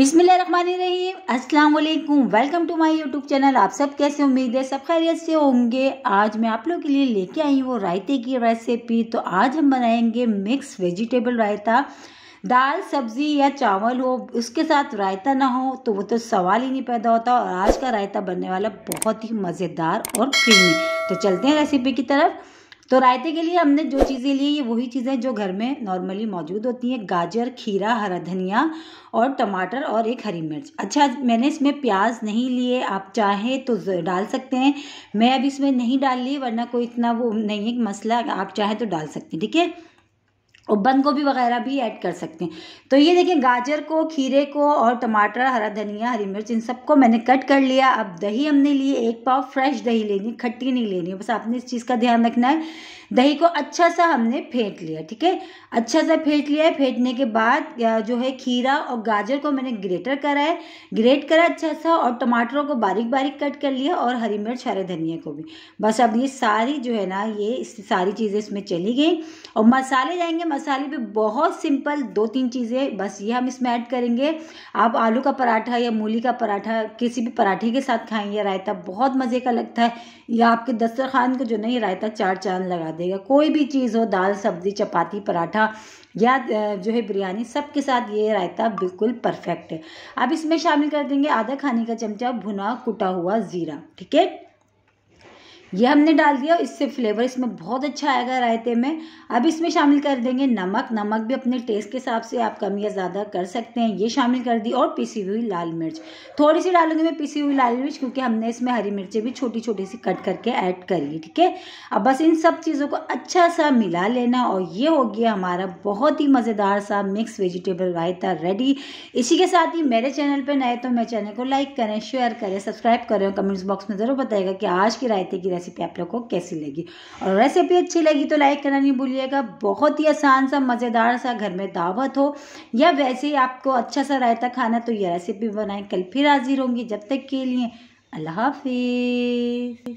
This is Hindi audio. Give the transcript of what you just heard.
बिसमीम अस्सलाम वालेकुम welcome to my YouTube channel आप सब कैसे उम्मीद है सब खैरियत से होंगे आज मैं आप लोग के लिए लेके आई हूँ रायते की रेसिपी तो आज हम बनाएंगे मिक्स वेजिटेबल रायता दाल सब्ज़ी या चावल हो उसके साथ रायता ना हो तो वो तो सवाल ही नहीं पैदा होता और आज का रायता बनने वाला बहुत ही मज़ेदार और क्रीमी तो चलते हैं रेसिपी की तरफ तो रायते के लिए हमने जो चीज़ें ली ये वही चीज़ें जो घर में नॉर्मली मौजूद होती हैं गाजर खीरा हरा धनिया और टमाटर और एक हरी मिर्च अच्छा मैंने इसमें प्याज नहीं लिए आप चाहें तो डाल सकते हैं मैं अब इसमें नहीं डाल ली वरना कोई इतना वो नहीं है मसला आप चाहें तो डाल सकते हैं ठीक है और बंद गोभी वगैरह भी ऐड कर सकते हैं तो ये देखिए गाजर को खीरे को और टमाटर हरा धनिया हरी मिर्च इन सबको मैंने कट कर लिया अब दही हमने लिए एक पाव फ्रेश दही लेनी खट्टी नहीं लेनी है बस आपने इस चीज़ का ध्यान रखना है दही को अच्छा सा हमने फेंट लिया ठीक है अच्छा सा फेंट लिया है फेंटने के बाद जो है खीरा और गाजर को मैंने ग्रेटर करा है ग्रेट करा अच्छा सा और टमाटरों को बारीक बारीक कट कर लिया और हरी मिर्च हरे धनिया को भी बस अब ये सारी जो है ना ये सारी चीज़ें इसमें चली गई और मसाले जाएंगे मसाले भी बहुत सिंपल दो तीन चीज़ें बस ये हम इसमें ऐड करेंगे आप आलू का पराठा या मूली का पराठा किसी भी पराठे के साथ खाएंगे रायता बहुत मज़े का लगता है या आपके दस्तरखान को जो नहीं रायता चार चांद लगा देगा कोई भी चीज़ हो दाल सब्जी चपाती पराठा या जो है बिरयानी सब के साथ ये रायता बिल्कुल परफेक्ट है अब इसमें शामिल कर देंगे आधा खाने का चमचा भुना कुटा हुआ ज़ीरा ठीक है ये हमने डाल दिया इससे फ्लेवर इसमें बहुत अच्छा आएगा रायते में अब इसमें शामिल कर देंगे नमक नमक भी अपने टेस्ट के हिसाब से आप कम या ज़्यादा कर सकते हैं ये शामिल कर दी और पिसी हुई लाल मिर्च थोड़ी सी डालूंगी मैं पिसी हुई लाल मिर्च क्योंकि हमने इसमें हरी मिर्चें भी छोटी छोटी सी कट करके ऐड करी ठीक है अब बस इन सब चीज़ों को अच्छा सा मिला लेना और ये हो गया हमारा बहुत ही मज़ेदार सा मिक्स वेजिटेबल रायता रेडी इसी के साथ ही मेरे चैनल पर नए तो मेरे चैनल को लाइक करें शेयर करें सब्सक्राइब करें कमेंट्स बॉक्स में ज़रूर बताएगा कि आज की रायते की रेसिपी आप लोग को कैसी लगी और रेसिपी अच्छी लगी तो लाइक करना नहीं भूलिएगा बहुत ही आसान सा मज़ेदार सा घर में दावत हो या वैसे ही आपको अच्छा सा रायता खाना तो यह रेसिपी बनाएं कल फिर हाजिर होंगी जब तक के लिए अल्लाह हाफि